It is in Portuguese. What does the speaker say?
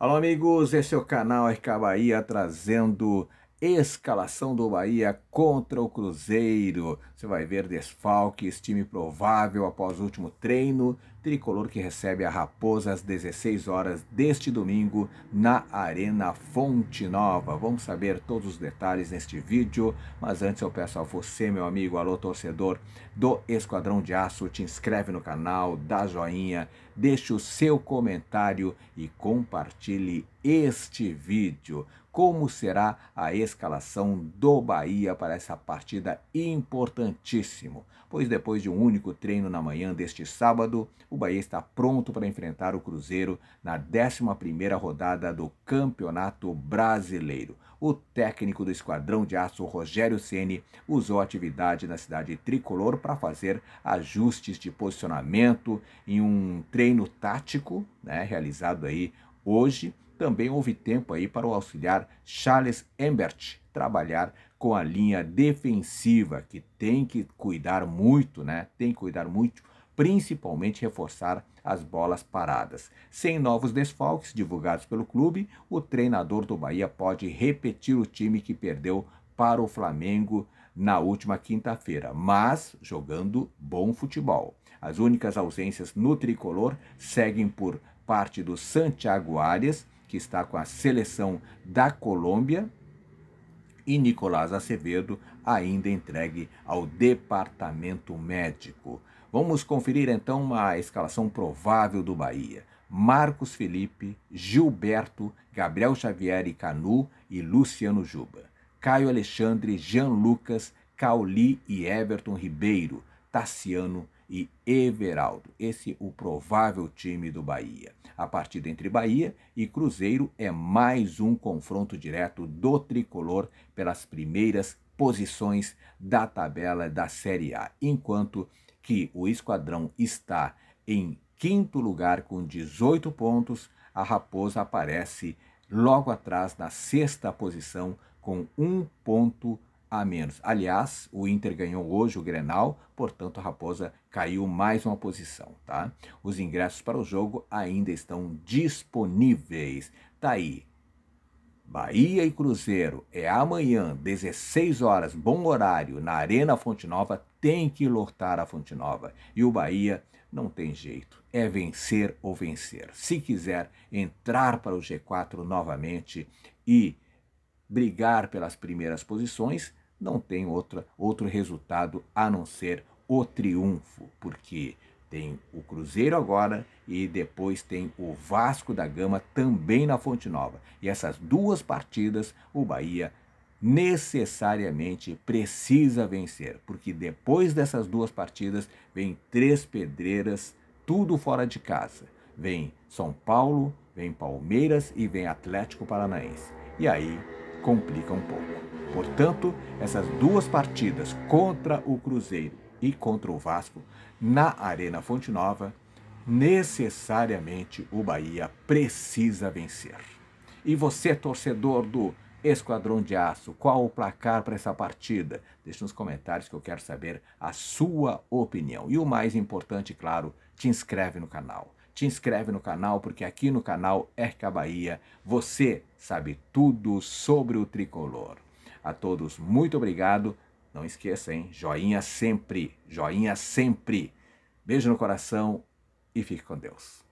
Alô, amigos, esse é o canal RK Bahia trazendo escalação do Bahia contra o Cruzeiro. Você vai ver desfalques, time provável após o último treino. Tricolor que recebe a Raposa às 16 horas deste domingo na Arena Fonte Nova. Vamos saber todos os detalhes neste vídeo, mas antes eu peço a você, meu amigo, alô torcedor do Esquadrão de Aço, te inscreve no canal, dá joinha, deixe o seu comentário e compartilhe este vídeo. Como será a escalação do Bahia para para essa partida importantíssimo, pois depois de um único treino na manhã deste sábado, o Bahia está pronto para enfrentar o Cruzeiro na 11ª rodada do Campeonato Brasileiro. O técnico do Esquadrão de Aço, Rogério Ceni, usou atividade na cidade tricolor para fazer ajustes de posicionamento em um treino tático, né, realizado aí hoje. Também houve tempo aí para o auxiliar Charles Embert trabalhar com a linha defensiva, que tem que cuidar muito, né? Tem que cuidar muito, principalmente reforçar as bolas paradas. Sem novos desfalques divulgados pelo clube, o treinador do Bahia pode repetir o time que perdeu para o Flamengo na última quinta-feira, mas jogando bom futebol. As únicas ausências no tricolor seguem por parte do Santiago Arias, que está com a seleção da Colômbia, e Nicolás Acevedo, ainda entregue ao departamento médico. Vamos conferir então a escalação provável do Bahia. Marcos Felipe, Gilberto, Gabriel Xavier e Canu e Luciano Juba. Caio Alexandre, Jean Lucas, Cauli e Everton Ribeiro, Tassiano e Everaldo. Esse o provável time do Bahia. A partida entre Bahia e Cruzeiro é mais um confronto direto do tricolor pelas primeiras posições da tabela da Série A, enquanto que o esquadrão está em quinto lugar com 18 pontos, a Raposa aparece logo atrás na sexta posição com um ponto a menos. Aliás, o Inter ganhou hoje o Grenal, portanto a Raposa caiu mais uma posição, tá? Os ingressos para o jogo ainda estão disponíveis. Tá aí. Bahia e Cruzeiro é amanhã, 16 horas, bom horário, na Arena Fonte Nova, tem que lotar a Fonte Nova. E o Bahia não tem jeito, é vencer ou vencer. Se quiser entrar para o G4 novamente e brigar pelas primeiras posições, não tem outra, outro resultado a não ser o triunfo, porque tem o Cruzeiro agora e depois tem o Vasco da Gama também na Fonte Nova. E essas duas partidas o Bahia necessariamente precisa vencer, porque depois dessas duas partidas vem três pedreiras, tudo fora de casa. Vem São Paulo, vem Palmeiras e vem Atlético Paranaense. E aí complica um pouco. Portanto, essas duas partidas contra o Cruzeiro e contra o Vasco na Arena Fonte Nova, necessariamente o Bahia precisa vencer. E você, torcedor do Esquadrão de Aço, qual o placar para essa partida? Deixe nos comentários que eu quero saber a sua opinião. E o mais importante, claro, te inscreve no canal te inscreve no canal, porque aqui no canal é Erca Bahia você sabe tudo sobre o tricolor. A todos, muito obrigado. Não esqueça, hein? Joinha sempre, joinha sempre. Beijo no coração e fique com Deus.